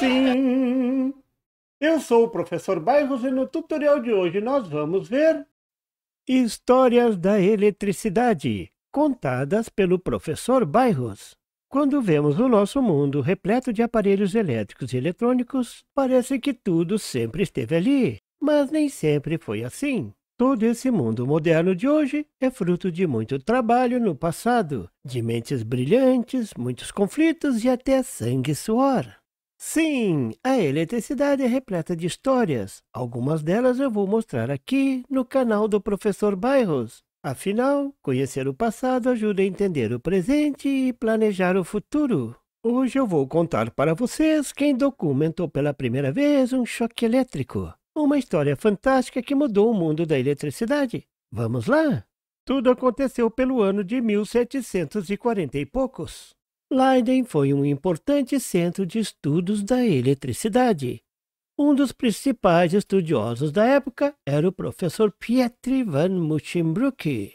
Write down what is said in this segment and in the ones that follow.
Sim, Eu sou o professor Bairros e no tutorial de hoje nós vamos ver Histórias da eletricidade, contadas pelo professor Bairros. Quando vemos o nosso mundo repleto de aparelhos elétricos e eletrônicos, parece que tudo sempre esteve ali, mas nem sempre foi assim. Todo esse mundo moderno de hoje é fruto de muito trabalho no passado, de mentes brilhantes, muitos conflitos e até sangue e suor. Sim, a eletricidade é repleta de histórias. Algumas delas eu vou mostrar aqui no canal do Professor Bairros. Afinal, conhecer o passado ajuda a entender o presente e planejar o futuro. Hoje eu vou contar para vocês quem documentou pela primeira vez um choque elétrico. Uma história fantástica que mudou o mundo da eletricidade. Vamos lá? Tudo aconteceu pelo ano de 1740 e poucos. Leiden foi um importante centro de estudos da eletricidade. Um dos principais estudiosos da época era o professor Pietri van Muschenbroek.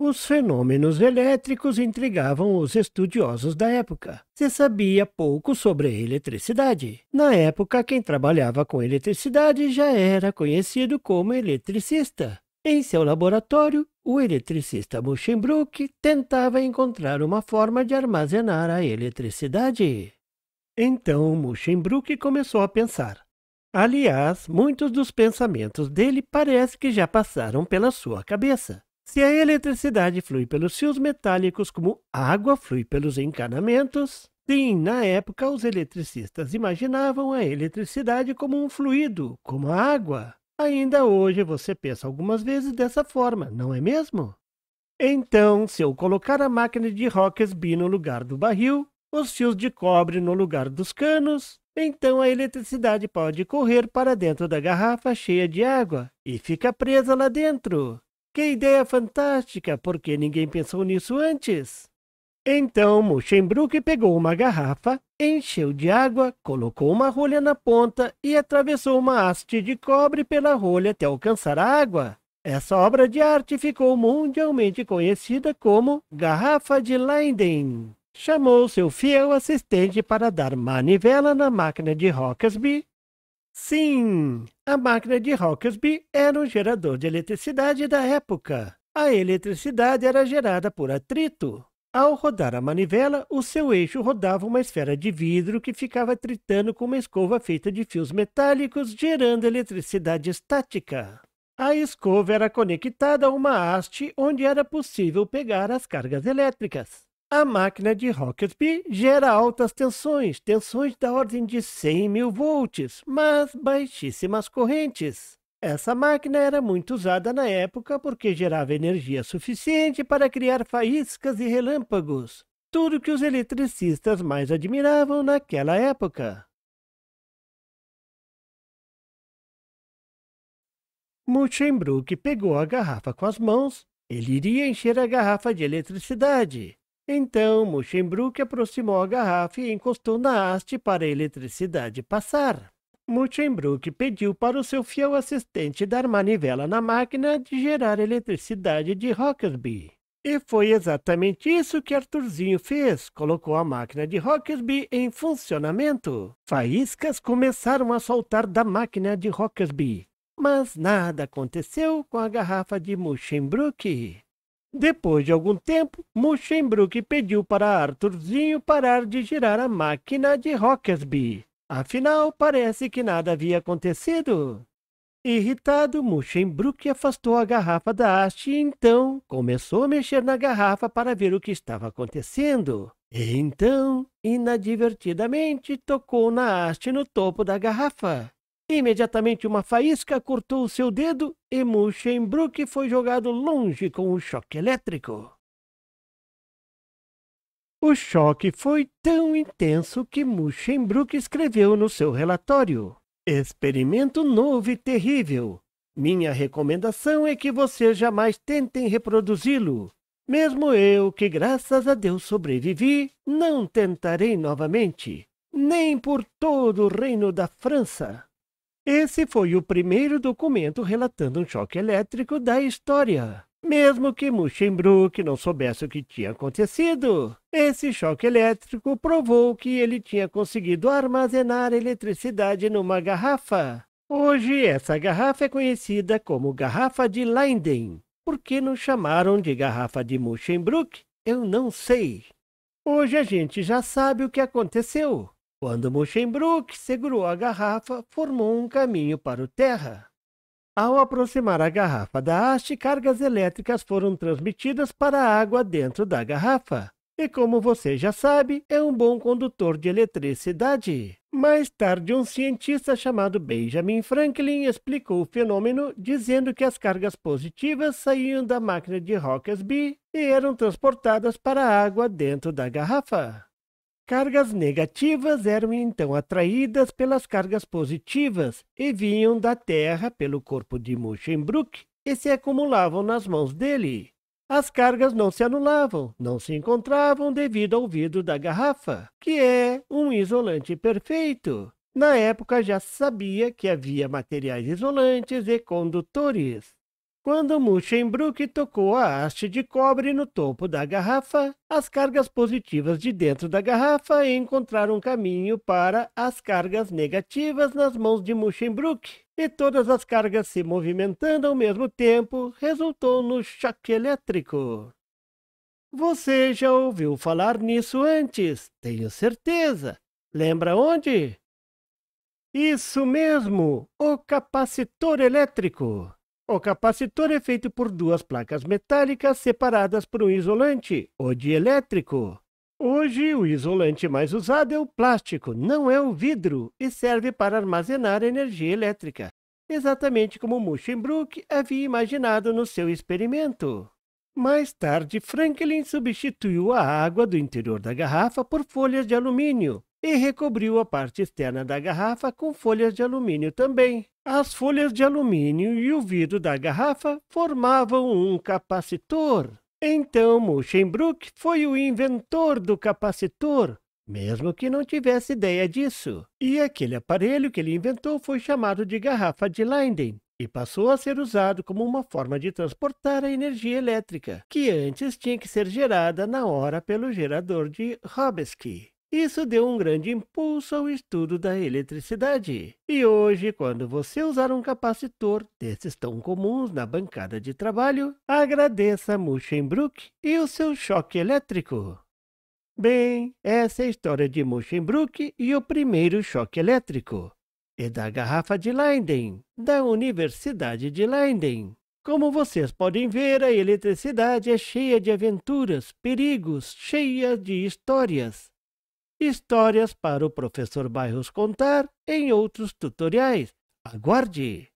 Os fenômenos elétricos intrigavam os estudiosos da época. Se sabia pouco sobre eletricidade. Na época, quem trabalhava com eletricidade já era conhecido como eletricista. Em seu laboratório, o eletricista Muschenbrook tentava encontrar uma forma de armazenar a eletricidade. Então Muschenbrook começou a pensar. Aliás, muitos dos pensamentos dele parece que já passaram pela sua cabeça. Se a eletricidade flui pelos fios metálicos como água flui pelos encanamentos, sim, na época os eletricistas imaginavam a eletricidade como um fluido, como a água. Ainda hoje você pensa algumas vezes dessa forma, não é mesmo? Então, se eu colocar a máquina de Hawksby no lugar do barril, os fios de cobre no lugar dos canos, então a eletricidade pode correr para dentro da garrafa cheia de água e fica presa lá dentro. Que ideia fantástica! Por que ninguém pensou nisso antes? Então Muschenbrook pegou uma garrafa, encheu de água, colocou uma rolha na ponta e atravessou uma haste de cobre pela rolha até alcançar a água. Essa obra de arte ficou mundialmente conhecida como Garrafa de Leiden. Chamou seu fiel assistente para dar manivela na máquina de Rockersby. Sim, a máquina de Rockersby era um gerador de eletricidade da época. A eletricidade era gerada por atrito. Ao rodar a manivela, o seu eixo rodava uma esfera de vidro que ficava tritando com uma escova feita de fios metálicos, gerando eletricidade estática. A escova era conectada a uma haste onde era possível pegar as cargas elétricas. A máquina de Rocketeer gera altas tensões, tensões da ordem de 100 mil volts, mas baixíssimas correntes. Essa máquina era muito usada na época porque gerava energia suficiente para criar faíscas e relâmpagos, tudo que os eletricistas mais admiravam naquela época. Muchenbrook pegou a garrafa com as mãos. Ele iria encher a garrafa de eletricidade. Então, Muchenbrook aproximou a garrafa e encostou na haste para a eletricidade passar. Muchenbrook pediu para o seu fiel assistente dar manivela na máquina de gerar eletricidade de Rockersby. E foi exatamente isso que Arthurzinho fez. Colocou a máquina de Rockersby em funcionamento. Faíscas começaram a soltar da máquina de Rockersby, Mas nada aconteceu com a garrafa de Muchenbrook. Depois de algum tempo, Muchenbrook pediu para Arthurzinho parar de girar a máquina de Rockersby. Afinal, parece que nada havia acontecido. Irritado, Muschenbrook afastou a garrafa da haste e então começou a mexer na garrafa para ver o que estava acontecendo. E então, inadvertidamente, tocou na haste no topo da garrafa. Imediatamente uma faísca cortou seu dedo e Muschenbrook foi jogado longe com um choque elétrico. O choque foi tão intenso que Muschenbrook escreveu no seu relatório: Experimento novo e terrível. Minha recomendação é que vocês jamais tentem reproduzi-lo. Mesmo eu, que graças a Deus sobrevivi, não tentarei novamente, nem por todo o reino da França. Esse foi o primeiro documento relatando um choque elétrico da história. Mesmo que Muxembruk não soubesse o que tinha acontecido, esse choque elétrico provou que ele tinha conseguido armazenar eletricidade numa garrafa. Hoje, essa garrafa é conhecida como garrafa de Leinden. Por que não chamaram de garrafa de Muxembruk? Eu não sei. Hoje a gente já sabe o que aconteceu. Quando Muxembruk segurou a garrafa, formou um caminho para o Terra. Ao aproximar a garrafa da haste, cargas elétricas foram transmitidas para a água dentro da garrafa. E como você já sabe, é um bom condutor de eletricidade. Mais tarde, um cientista chamado Benjamin Franklin explicou o fenômeno, dizendo que as cargas positivas saíam da máquina de Hawkesby e eram transportadas para a água dentro da garrafa. Cargas negativas eram então atraídas pelas cargas positivas e vinham da Terra pelo corpo de Muschenbrook e se acumulavam nas mãos dele. As cargas não se anulavam, não se encontravam devido ao vidro da garrafa, que é um isolante perfeito. Na época já sabia que havia materiais isolantes e condutores. Quando Muschenbrook tocou a haste de cobre no topo da garrafa, as cargas positivas de dentro da garrafa encontraram caminho para as cargas negativas nas mãos de Muschenbrook, e todas as cargas se movimentando ao mesmo tempo resultou no choque elétrico. Você já ouviu falar nisso antes, tenho certeza. Lembra onde? Isso mesmo, o capacitor elétrico. O capacitor é feito por duas placas metálicas separadas por um isolante, o dielétrico. Hoje, o isolante mais usado é o plástico, não é o vidro, e serve para armazenar energia elétrica, exatamente como Muschenbrook havia imaginado no seu experimento. Mais tarde, Franklin substituiu a água do interior da garrafa por folhas de alumínio, e recobriu a parte externa da garrafa com folhas de alumínio também. As folhas de alumínio e o vidro da garrafa formavam um capacitor. Então Muschenbrook foi o inventor do capacitor, mesmo que não tivesse ideia disso. E aquele aparelho que ele inventou foi chamado de garrafa de Leyden e passou a ser usado como uma forma de transportar a energia elétrica, que antes tinha que ser gerada na hora pelo gerador de Hobbesky. Isso deu um grande impulso ao estudo da eletricidade. E hoje, quando você usar um capacitor desses tão comuns na bancada de trabalho, agradeça a Muschenbrook e o seu choque elétrico. Bem, essa é a história de Muschenbrook e o primeiro choque elétrico. E é da garrafa de Leiden, da Universidade de Leiden. Como vocês podem ver, a eletricidade é cheia de aventuras, perigos, cheia de histórias. Histórias para o professor Bairros contar em outros tutoriais. Aguarde!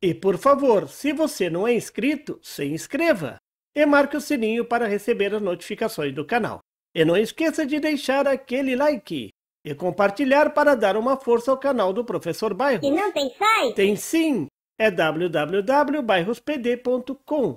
E por favor, se você não é inscrito, se inscreva e marque o sininho para receber as notificações do canal. E não esqueça de deixar aquele like e compartilhar para dar uma força ao canal do Professor Bairros. E não tem site? Tem sim! É www.bairrospd.com.